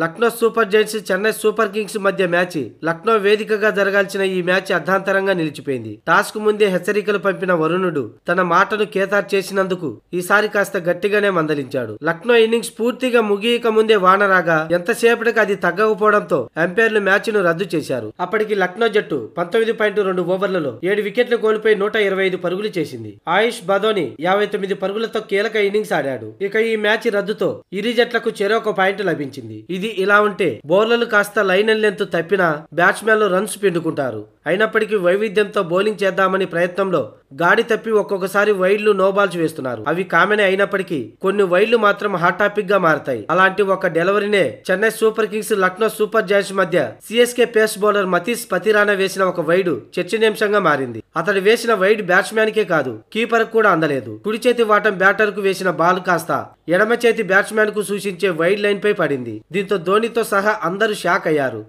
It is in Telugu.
Lucknow super giants Chennai super kings మధ్య మ్యాచ్ లక్నో వేదికగా జరగాల్సిన ఈ మ్యాచ్ అర్ధాంతరంగా నిలిచిపోయింది టాస్క్ ముందే హెచ్చరికలు పంపిన వరుణుడు తన మాటను కేతార్ చేసినందుకు ఈసారి కాస్త గట్టిగానే మందలించాడు లక్నో ఇన్నింగ్స్ పూర్తిగా ముగియక ముందే వాన రాగా ఎంతసేపటికి అది తగ్గకపోవడంతో అంపైర్లు మ్యాచ్ ను రద్దు చేశారు అప్పటికి లక్నో జట్టు పంతొమ్మిది పాయింట్ రెండు ఓవర్లలో ఏడు వికెట్లు కోల్పోయి నూట ఇరవై ఐదు పరుగులు చేసింది ఆయుష్ బదోని యాభై తొమ్మిది పరుగులతో కీలక ఇన్నింగ్స్ ఆడాడు ఇక ఈ మ్యాచ్ రద్దుతో ఇరు జట్లకు చెరొక పాయింట్ లభించింది ఇది ఇది ఇలా ఉంటే బౌలర్లు కాస్త లైన్ లెంత్ తప్పినా బ్యాట్స్మెన్లు రన్స్ పిండుకుంటారు అయినప్పటికీ వైవిధ్యంతో బౌలింగ్ చేద్దామని ప్రయత్నంలో గాడి తప్పి ఒక్కొక్కసారి వైడ్లు నోబాల్స్ వేస్తున్నారు అవి కామెనే అయినప్పటికీ కొన్ని వైడ్లు మాత్రం హాట్ టాపిక్ గా మారతాయి అలాంటి ఒక డెలివరీనే Chennai super kings Lucknow super giants మధ్య CSK pace bowler Matheesha Pathirana వేసిన ఒక వైడు చర్చనీయాంశంగా మారింది అతడు వేసిన వైడ్ బ్యాట్స్మెన్ కే కాదు కీపర్ కూడా అందలేదు కుడి చేతి వాటం బ్యాటర్ కు వేసిన బాల్ కాస్త ఎడమ చేతి బ్యాట్స్మెన్ కు సూచించే వైడ్ లైన్ పై పడింది దీంతో ధోనితో సహా అందరూ షాక్ అయ్యారు